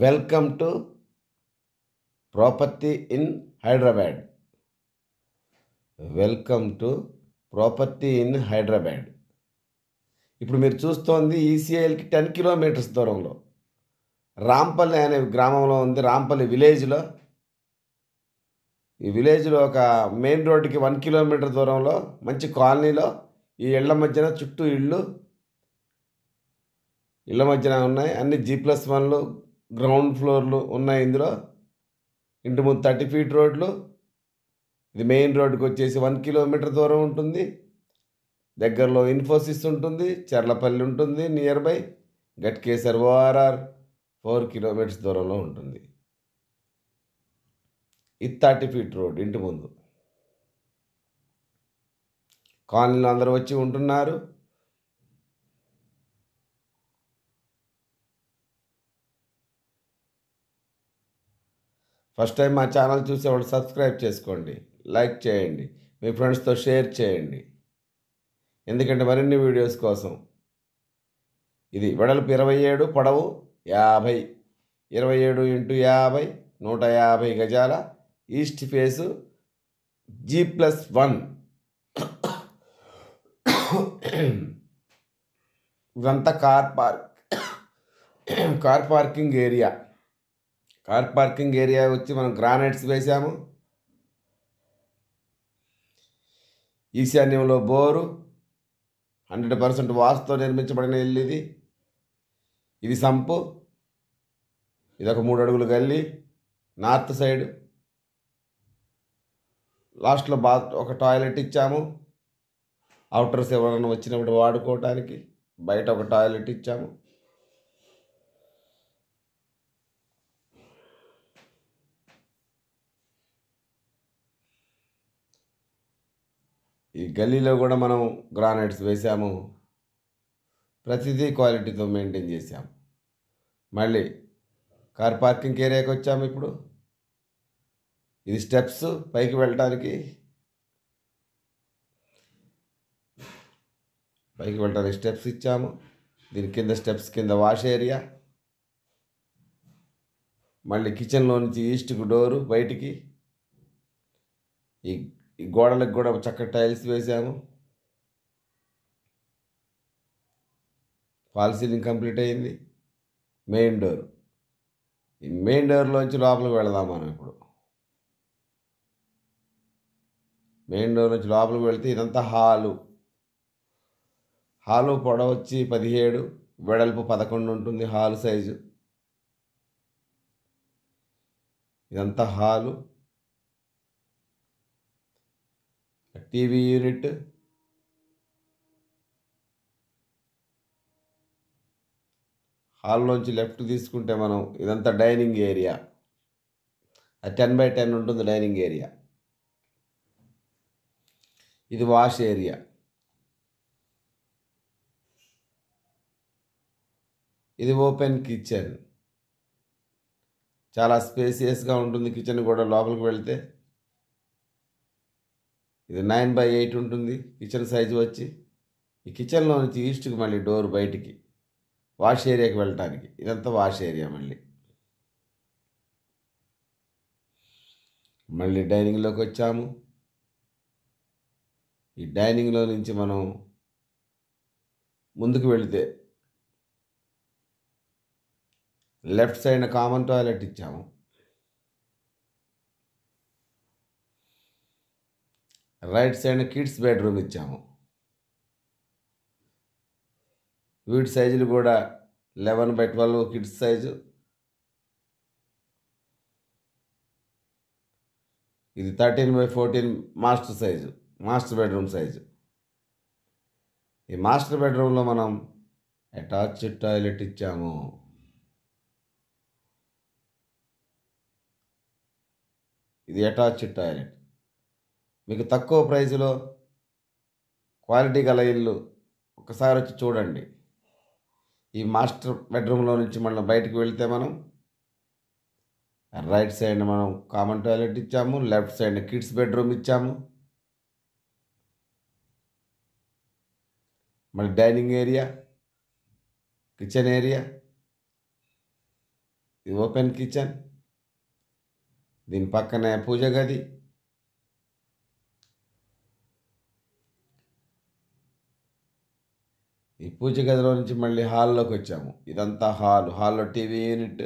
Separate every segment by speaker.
Speaker 1: welcome to property in Hyderabad welcome to property in Hyderabad ఇప్పుడు మీరు చూస్తోంది ఈసీఐఎల్కి టెన్ కిలోమీటర్స్ దూరంలో రాంపల్లి అనే గ్రామంలో ఉంది రాంపల్లి విలేజ్లో ఈ విలేజ్లో ఒక మెయిన్ రోడ్డుకి వన్ కిలోమీటర్ దూరంలో మంచి కాలనీలో ఈ ఇళ్ల మధ్యన చుట్టూ ఇళ్ళు ఇళ్ళ మధ్యన ఉన్నాయి అన్ని జీ ప్లస్ వన్లు గ్రౌండ్ ఫ్లోర్లు ఉన్నాయి ఇందులో ఇంటి ముందు థర్టీ ఫీట్ రోడ్లు ఇది మెయిన్ రోడ్డుకి వచ్చేసి వన్ కిలోమీటర్ దూరం ఉంటుంది దగ్గరలో ఇన్ఫోసిస్ ఉంటుంది చర్లపల్లి ఉంటుంది near by Ghatkesar ORR four kilometres దూరంలో ఉంటుంది ఇది థర్టీ ఫీట్ రోడ్ ఇంటి ముందు కాలనీలో అందరూ వచ్చి ఉంటున్నారు ఫస్ట్ టైం మా ఛానల్ చూసేవాళ్ళు సబ్స్క్రైబ్ చేసుకోండి లైక్ చేయండి మీ ఫ్రెండ్స్తో షేర్ చేయండి ఎందుకంటే మరిన్ని వీడియోస్ కోసం ఇది వెడల్పు ఇరవై ఏడు పొడవు యాభై ఇరవై ఏడు ఇంటూ యాభై నూట యాభై గజాల east face G plus one ఇదంతా car park car parking area car parking area వచ్చి మనం గ్రానైట్స్ వేశాము ఈశాన్యంలో బోరు హండ్రెడ్ పర్సెంట్ వాస్తు నిర్మించబడిన ఇల్లు ఇది ఇది సంపు ఇది ఒక మూడు అడుగులు గల్లి నార్త్ సైడ్ లాస్ట్లో బాత్ ఒక టాయిలెట్ ఇచ్చాము అవుటర్స్ ఎవరైనా వచ్చినప్పుడు వాడుకోవటానికి బయట ఒక టాయిలెట్ ఇచ్చాము ఈ గల్లీలో కూడా మనం గ్రానైట్స్ వేసాము ప్రతిదీ క్వాలిటీతో మెయింటైన్ చేసాము మళ్ళీ కార్ పార్కింగ్ ఏరియాకి వచ్చాము ఇప్పుడు ఇది స్టెప్స్ పైకి వెళ్ళటానికి పైకి వెళ్ళడానికి స్టెప్స్ ఇచ్చాము దీని కింద స్టెప్స్ కింద వాష్ ఏరియా మళ్ళీ కిచెన్లో నుంచి ఈస్ట్కు డోరు బయటికి ఈ ఈ గోడలకు కూడా చక్కగా టైల్స్ వేసాము ఫాల్ సీలింగ్ కంప్లీట్ అయింది మెయిన్ డోర్ ఈ మెయిన్ డోర్లోంచి లోపలికి వెళదాం మనం ఇప్పుడు మెయిన్ డోర్ నుంచి లోపలికి వెళితే ఇదంతా హాలు హాలు పొడవచ్చి పదిహేడు వెడల్పు పదకొండు ఉంటుంది హాలు సైజు ఇదంతా హాలు టీవీ యూనిట్ హాల్లోంచి లెఫ్ట్ తీసుకుంటే మనం ఇదంతా డైనింగ్ ఏరియా అది టెన్ బై టెన్ ఉంటుంది డైనింగ్ ఏరియా ఇది వాష్ ఏరియా ఇది ఓపెన్ కిచెన్ చాలా స్పేసియస్గా ఉంటుంది కిచెన్ కూడా లోపలికి వెళ్తే ఇది నైన్ బై ఎయిట్ ఉంటుంది కిచెన్ సైజు వచ్చి ఈ కిచెన్లో నుంచి ఈస్ట్కి మళ్ళీ డోర్ బయటికి వాష్ ఏరియాకి వెళ్ళటానికి ఇదంతా వాష్ ఏరియా మళ్ళీ మళ్ళీ డైనింగ్లోకి వచ్చాము ఈ డైనింగ్లో నుంచి మనం ముందుకు వెళితే లెఫ్ట్ సైడ్ కామన్ టాయిలెట్ ఇచ్చాము రైట్ సైడ్ కిడ్స్ బెడ్రూమ్ ఇచ్చాము వీటి సైజులు కూడా eleven by twelve kids size ఇది thirteen by fourteen master size master bedroom size ఈ మాస్టర్ బెడ్రూమ్లో మనం అటాచ్ టాయిలెట్ ఇచ్చాము ఇది అటాచ్డ్ టాయిలెట్ మీకు తక్కువ ప్రైజ్లో క్వాలిటీ గల ఇల్లు ఒకసారి వచ్చి చూడండి ఈ మాస్టర్ బెడ్రూమ్లో నుంచి మనం బయటకు వెళ్తే మనం రైట్ సైడ్ మనం కామన్ టాయిలెట్ ఇచ్చాము లెఫ్ట్ సైడ్ కిడ్స్ బెడ్రూమ్ ఇచ్చాము మళ్ళీ డైనింగ్ ఏరియా కిచెన్ ఏరియా ఇది ఓపెన్ కిచెన్ దీని పక్కనే పూజ గది పూజ గదిలో నుంచి మళ్ళీ హాల్లోకి వచ్చాము ఇదంతా హాల్ హాల్లో టీవీ యూనిట్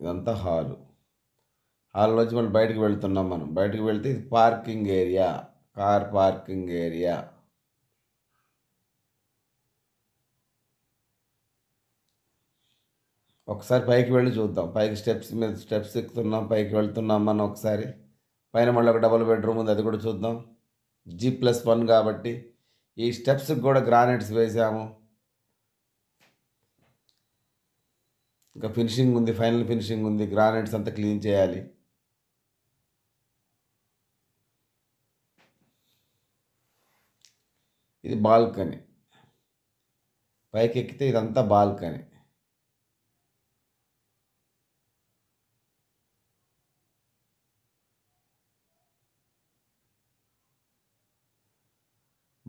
Speaker 1: ఇదంతా హాలు నుంచి మళ్ళీ బయటకు వెళ్తున్నాం మనం బయటకు వెళ్తే ఇది parking area car parking area ఒకసారి పైకి వెళ్ళి చూద్దాం పైకి స్టెప్స్ మీద స్టెప్స్ ఎక్కుతున్నాం పైకి వెళ్తున్నాం మనం ఒకసారి పైన మళ్ళీ ఒక డబుల్ బెడ్రూమ్ ఉంది అది కూడా చూద్దాం జీ ప్లస్ వన్ కాబట్టి ఈ స్టెప్స్కి కూడా గ్రానైట్స్ వేసాము ఇంకా ఫినిషింగ్ ఉంది ఫైనల్ ఫినిషింగ్ ఉంది గ్రానైట్స్ అంతా క్లీన్ చేయాలి ఇది బాల్కనీ పైకి ఎక్కితే ఇదంతా బాల్కనీ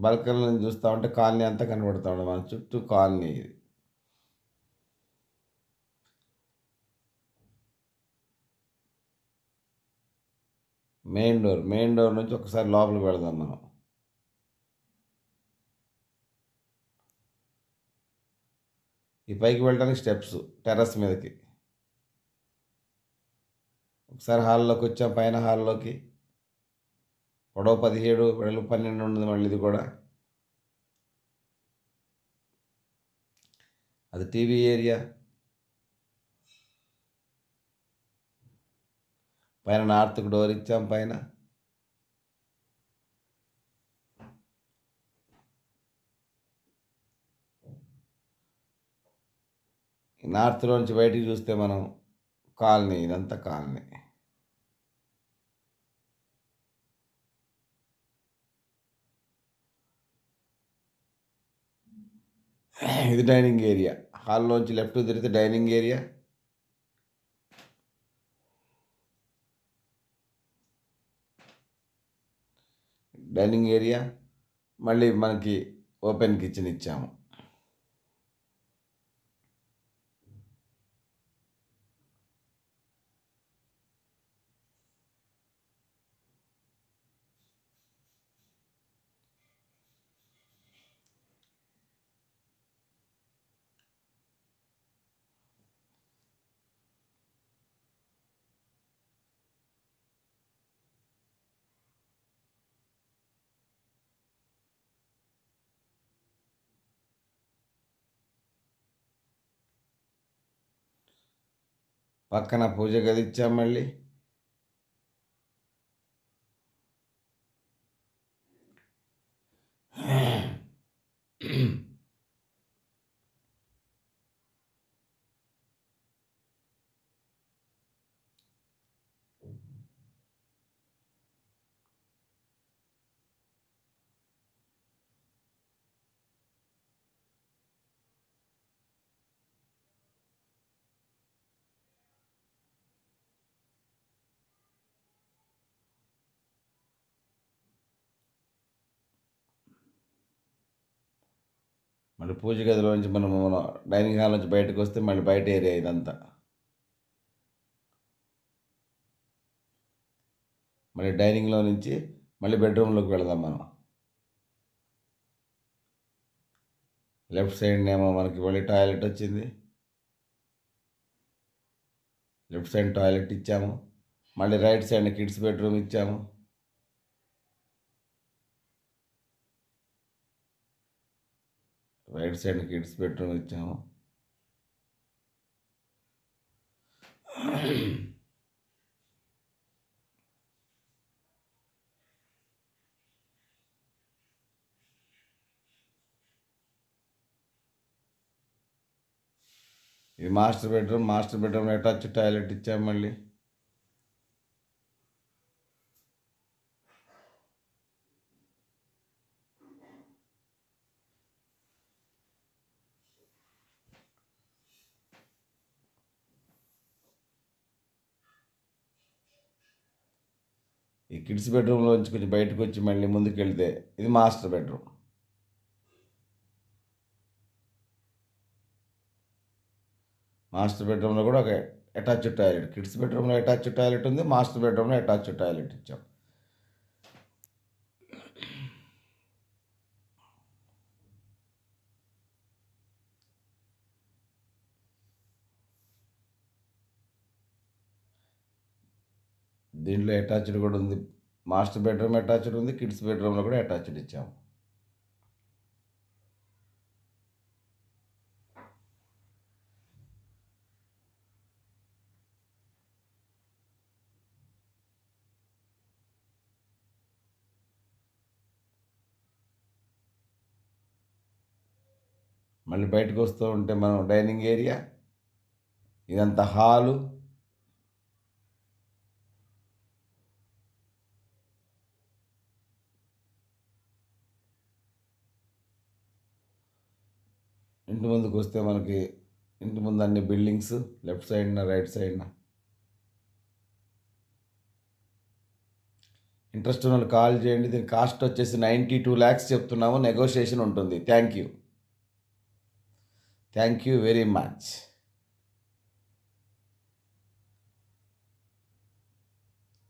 Speaker 1: బల్కర్లను చూస్తూ ఉంటే కాలనీ అంతా కనబడుతూ ఉండదు మన చుట్టూ కాలనీ ఇది మెయిన్ డోర్ మెయిన్ డోర్ నుంచి ఒకసారి లోపలికి పెడదాం మనం ఈ పైకి వెళ్ళడానికి స్టెప్స్ టెర్రస్ మీదకి ఒకసారి హాల్లోకి వచ్చాం పైన హాల్లోకి పొడవు పదిహేడు వెడలు పన్నెండు ఉన్నది మళ్ళీ ఇది కూడా అది టీవీ ఏరియా పైన నార్త్కు డోర్ ఇచ్చాం పైన నుంచి బయటికి చూస్తే మనం కాలనీ ఇదంతా కాలనీ ఇది డైనింగ్ ఏరియా హాల్లోంచి లెఫ్ట్ తిరిగితే డైనింగ్ ఏరియా డైనింగ్ ఏరియా మళ్ళీ మనకి ఓపెన్ కిచెన్ ఇచ్చాము పక్కన పూజ గదిచ్చాం మళ్ళీ మళ్ళీ పూజ గదిలో నుంచి మనం మనం డైనింగ్ హాల్ నుంచి బయటకు వస్తే మళ్ళీ బయట ఏరియా ఇదంతా మళ్ళీ డైనింగ్లో నుంచి మళ్ళీ బెడ్రూమ్లోకి వెళదాం మనం లెఫ్ట్ సైడ్ ఏమో మనకి మళ్ళీ టాయిలెట్ వచ్చింది లెఫ్ట్ సైడ్ టాయిలెట్ ఇచ్చాము మళ్ళీ రైట్ సైడ్ కిడ్స్ బెడ్రూమ్ ఇచ్చాము రైట్ సైడ్ కిడ్స్ బెడ్రూమ్ ఇచ్చాము ఇది master bedroom master bedroom attach toilet ఇచ్చాము మళ్ళీ ఈ కిడ్స్ బెడ్రూమ్లోంచి కొంచెం బయటకు వచ్చి మళ్ళీ ముందుకు వెళ్తే ఇది మాస్టర్ బెడ్రూమ్ మాస్టర్ బెడ్రూమ్లో కూడా ఒక అటాచ్డ్ టాయిలెట్ కిడ్స్ బెడ్రూమ్లో అటాచ్డ్ టాయిలెట్ ఉంది మాస్టర్ బెడ్రూమ్లో అటాచ్డ్ టాయిలెట్ ఇచ్చాం దీంట్లో అటాచ్డ్ కూడా ఉంది మాస్టర్ బెడ్రూమ్ అటాచ్డ్ ఉంది కిడ్స్ బెడ్రూమ్లో కూడా అటాచ్డ్ ఇచ్చాము మళ్ళీ బయటకు వస్తూ ఉంటే మనం డైనింగ్ ఏరియా ఇదంతా హాలు ఇంటి ముందుకు వస్తే మనకి ఇంటి ముందు అన్ని బిల్డింగ్స్ లెఫ్ట్ సైడ్న రైట్ సైడ్న ఇంట్రెస్ట్ ఉన్న కాల్ చేయండి దీని కాస్ట్ వచ్చేసి నైంటీ టూ ల్యాక్స్ చెప్తున్నాము నెగోషియేషన్ ఉంటుంది thank you thank you very much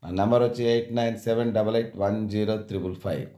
Speaker 1: నా నెంబర్ వచ్చి eight nine seven double eight one zero triple five